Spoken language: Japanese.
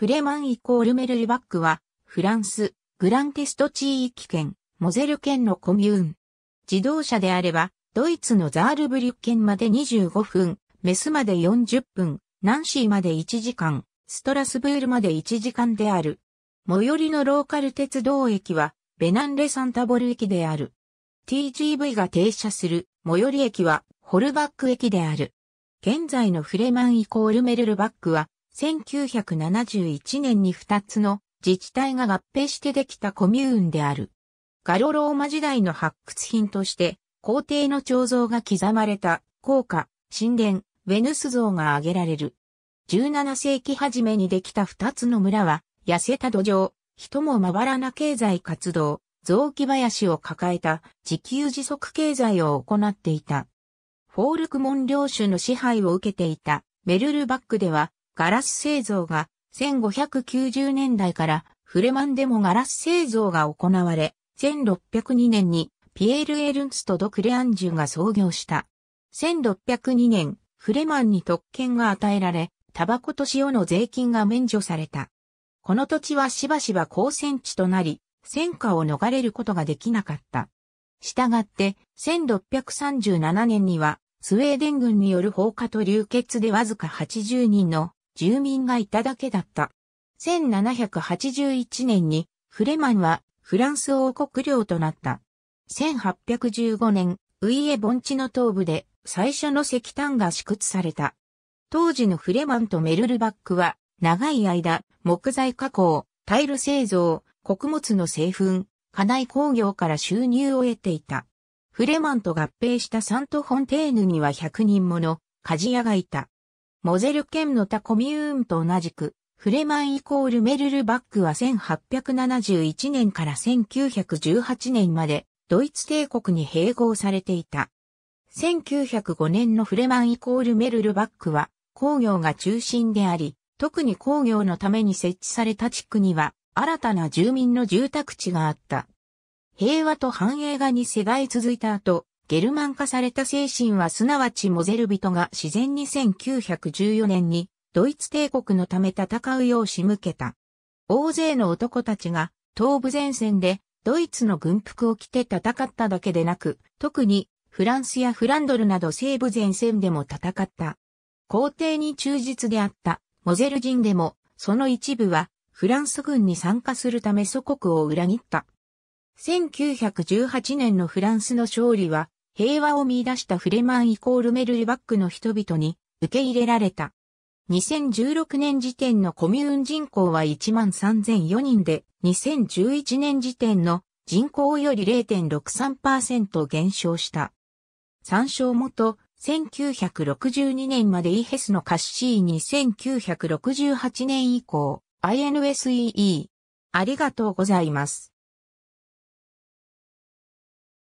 フレマンイコールメルリバックは、フランス、グランテスト地域圏、モゼル県のコミューン。自動車であれば、ドイツのザールブリュッケンまで25分、メスまで40分、ナンシーまで1時間、ストラスブールまで1時間である。最寄りのローカル鉄道駅は、ベナンレサンタボル駅である。TGV が停車する最寄り駅は、ホルバック駅である。現在のフレマンイコールメルルバックは、1971年に2つの自治体が合併してできたコミューンである。ガロローマ時代の発掘品として、皇帝の彫像が刻まれた、皇家、神殿、ヴェヌス像が挙げられる。17世紀初めにできた2つの村は、痩せた土壌、人もまばらな経済活動、雑木林を抱えた自給自足経済を行っていた。フォールクモン領主の支配を受けていたメルルバックではガラス製造が1590年代からフレマンでもガラス製造が行われ、1602年にピエール・エルンツとド・クレアンジュが創業した。1602年、フレマンに特権が与えられ、タバコと塩の税金が免除された。この土地はしばしば高戦地となり、戦火を逃れることができなかった。したがって、1637年には、スウェーデン軍による放火と流血でわずか80人の住民がいただけだった。1781年にフレマンはフランス王国領となった。1815年、ウイエ盆地の東部で最初の石炭が試掘された。当時のフレマンとメルルバックは長い間木材加工、タイル製造、穀物の製粉、家内工業から収入を得ていた。フレマンと合併したサント・フォンテーヌには100人もの鍛冶屋がいた。モゼル県の他コミューンと同じく、フレマンイコールメルルバックは1871年から1918年までドイツ帝国に併合されていた。1905年のフレマンイコールメルルバックは工業が中心であり、特に工業のために設置された地区には新たな住民の住宅地があった。平和と繁栄が2世代続いた後、ゲルマン化された精神はすなわちモゼル人が自然に1914年にドイツ帝国のため戦うよう仕向けた。大勢の男たちが東部前線でドイツの軍服を着て戦っただけでなく、特にフランスやフランドルなど西部前線でも戦った。皇帝に忠実であったモゼル人でも、その一部はフランス軍に参加するため祖国を裏切った。1918年のフランスの勝利は平和を見出したフレマンイコールメルリバックの人々に受け入れられた。2016年時点のコミューン人口は13,004人で、2011年時点の人口より0.63%減少した。参照元、1962年までイヘスのカッシーに1968年以降、INSEE。ありがとうございます。